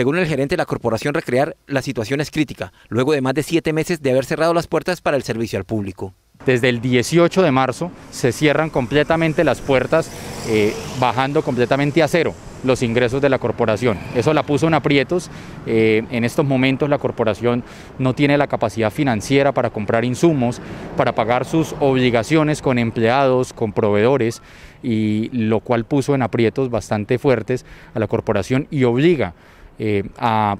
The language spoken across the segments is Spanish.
Según el gerente de la corporación Recrear, la situación es crítica, luego de más de siete meses de haber cerrado las puertas para el servicio al público. Desde el 18 de marzo se cierran completamente las puertas, eh, bajando completamente a cero los ingresos de la corporación. Eso la puso en aprietos. Eh, en estos momentos la corporación no tiene la capacidad financiera para comprar insumos, para pagar sus obligaciones con empleados, con proveedores, y lo cual puso en aprietos bastante fuertes a la corporación y obliga eh, a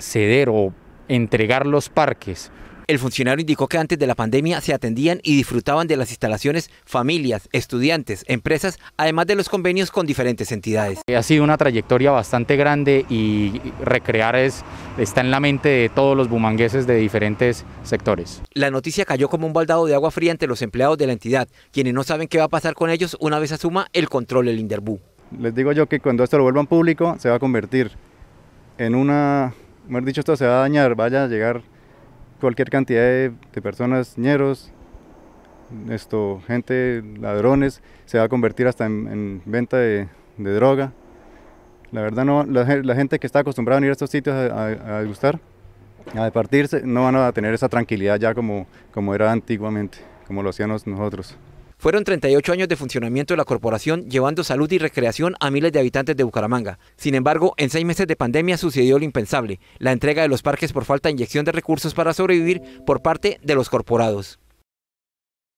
ceder o entregar los parques. El funcionario indicó que antes de la pandemia se atendían y disfrutaban de las instalaciones familias, estudiantes, empresas, además de los convenios con diferentes entidades. Ha sido una trayectoria bastante grande y recrear es, está en la mente de todos los bumangueses de diferentes sectores. La noticia cayó como un baldado de agua fría ante los empleados de la entidad, quienes no saben qué va a pasar con ellos una vez asuma el control del Inderbú. Les digo yo que cuando esto lo vuelvan público se va a convertir en una, mejor dicho, esto se va a dañar, vaya a llegar cualquier cantidad de, personas, ñeros, esto, gente, ladrones, se va a convertir hasta en, venta de, droga. La verdad, no, la, gente que está acostumbrada a ir a estos sitios a, degustar, a, a departirse, no van a tener esa tranquilidad ya como, como era antiguamente, como lo hacíamos nosotros. Fueron 38 años de funcionamiento de la corporación llevando salud y recreación a miles de habitantes de Bucaramanga. Sin embargo, en seis meses de pandemia sucedió lo impensable, la entrega de los parques por falta de inyección de recursos para sobrevivir por parte de los corporados.